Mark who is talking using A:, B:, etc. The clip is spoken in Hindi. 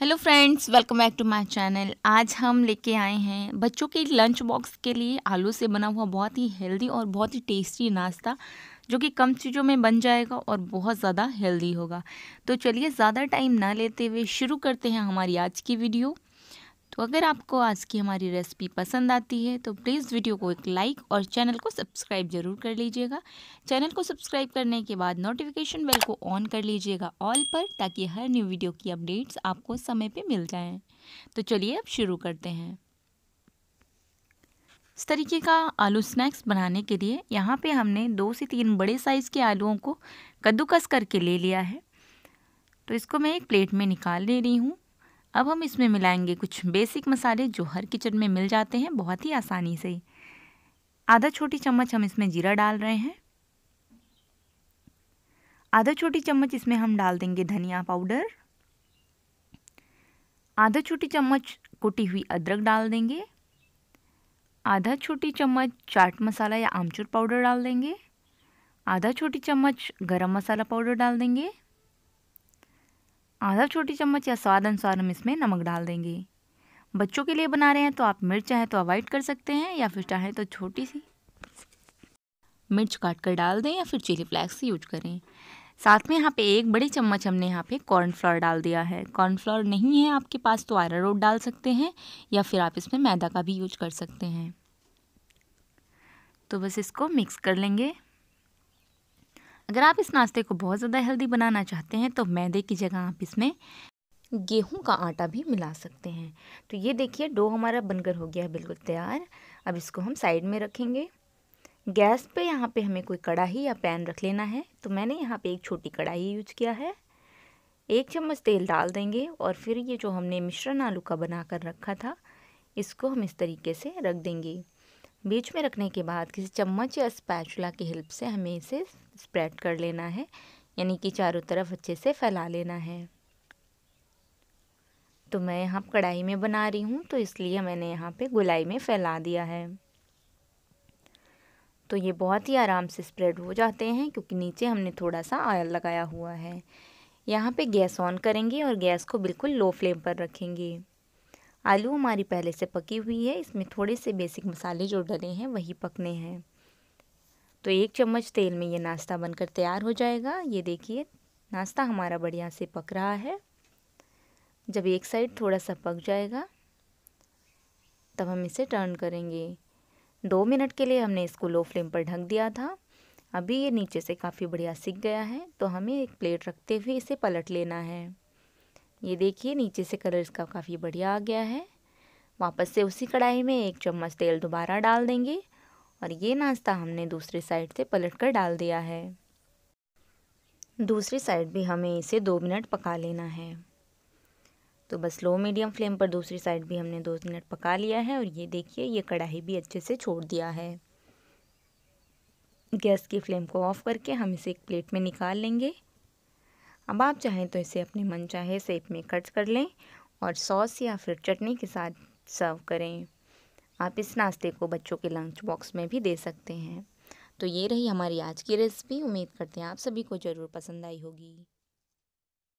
A: hello friends welcome back to my channel आज हम लेके आए हैं बच्चों के लंच बॉक्स के लिए आलू से बना हुआ बहुत ही हेल्दी और बहुत ही टेस्टी नाश्ता जो कि कम चीज़ों में बन जाएगा और बहुत ज़्यादा हेल्दी होगा तो चलिए ज़्यादा टाइम ना लेते हुए शुरू करते हैं हमारी आज की वीडियो तो अगर आपको आज की हमारी रेसिपी पसंद आती है तो प्लीज़ वीडियो को एक लाइक और चैनल को सब्सक्राइब जरूर कर लीजिएगा चैनल को सब्सक्राइब करने के बाद नोटिफिकेशन बेल को ऑन कर लीजिएगा ऑल पर ताकि हर न्यू वीडियो की अपडेट्स आपको समय पर मिल जाएँ तो चलिए अब शुरू करते हैं इस तरीके का आलू स्नैक्स बनाने के लिए यहाँ पे हमने दो से तीन बड़े साइज़ के आलूओं को कद्दूकस करके ले लिया है तो इसको मैं एक प्लेट में निकाल ले रही हूँ अब हम इसमें मिलाएंगे कुछ बेसिक मसाले जो हर किचन में मिल जाते हैं बहुत ही आसानी से आधा छोटी चम्मच हम इसमें जीरा डाल रहे हैं आधा छोटी चम्मच इसमें हम डाल देंगे धनिया पाउडर आधा छोटी चम्मच कुटी हुई अदरक डाल देंगे आधा छोटी चम्मच चाट मसाला या आमचूर पाउडर डाल देंगे आधा छोटी चम्मच गरम मसाला पाउडर डाल देंगे आधा छोटी चम्मच या स्वाद अनुसार हम इसमें नमक डाल देंगे बच्चों के लिए बना रहे हैं तो आप मिर्च चाहें तो अवॉइड कर सकते हैं या फिर चाहें तो छोटी सी मिर्च काट कर डाल दें या फिर चिली फ्लैक्स यूज करें साथ में यहाँ पे एक बड़ी चम्मच हमने यहाँ पे कॉर्नफ्लोर डाल दिया है कॉर्नफ्लोर नहीं है आपके पास तो आरा रोट डाल सकते हैं या फिर आप इसमें मैदा का भी यूज कर सकते हैं तो बस इसको मिक्स कर लेंगे अगर आप इस नाश्ते को बहुत ज़्यादा हेल्दी बनाना चाहते हैं तो मैदे की जगह आप इसमें गेहूं का आटा भी मिला सकते हैं तो ये देखिए डो हमारा बनकर हो गया है बिल्कुल तैयार अब इसको हम साइड में रखेंगे गैस पे यहाँ पे हमें कोई कढ़ाई या पैन रख लेना है तो मैंने यहाँ पे एक छोटी कढ़ाई यूज किया है एक चम्मच तेल डाल देंगे और फिर ये जो हमने मिश्रण आलू का बना कर रखा था इसको हम इस तरीके से रख देंगे बीच में रखने के बाद किसी चम्मच या स्पैचुला की हेल्प से हमें इसे स्प्रेड कर लेना है यानी कि चारों तरफ अच्छे से फैला लेना है तो मैं यहाँ कढ़ाई में बना रही हूँ तो इसलिए मैंने यहाँ पे गुलाई में फैला दिया है तो ये बहुत ही आराम से स्प्रेड हो जाते हैं क्योंकि नीचे हमने थोड़ा सा ऑयल लगाया हुआ है यहाँ पे गैस ऑन करेंगे और गैस को बिल्कुल लो फ्लेम पर रखेंगे आलू हमारी पहले से पकी हुई है इसमें थोड़े से बेसिक मसाले जो डले हैं वही पकने हैं तो एक चम्मच तेल में ये नाश्ता बनकर तैयार हो जाएगा ये देखिए नाश्ता हमारा बढ़िया से पक रहा है जब एक साइड थोड़ा सा पक जाएगा तब हम इसे टर्न करेंगे दो मिनट के लिए हमने इसको लो फ्लेम पर ढक दिया था अभी ये नीचे से काफ़ी बढ़िया सीख गया है तो हमें एक प्लेट रखते हुए इसे पलट लेना है ये देखिए नीचे से कलर इसका काफ़ी बढ़िया आ गया है वापस से उसी कढ़ाई में एक चम्मच तेल दोबारा डाल देंगे और ये नाश्ता हमने दूसरे साइड से पलट कर डाल दिया है दूसरी साइड भी हमें इसे दो मिनट पका लेना है तो बस लो मीडियम फ्लेम पर दूसरी साइड भी हमने दो मिनट पका लिया है और ये देखिए ये कढ़ाई भी अच्छे से छोड़ दिया है गैस की फ्लेम को ऑफ़ करके हम इसे एक प्लेट में निकाल लेंगे अब आप चाहें तो इसे अपने मन चाहे सेप में कट कर लें और सॉस या फिर चटनी के साथ सर्व करें आप इस नाश्ते को बच्चों के लंच बॉक्स में भी दे सकते हैं तो ये रही हमारी आज की रेसिपी उम्मीद करते हैं आप सभी को ज़रूर पसंद आई होगी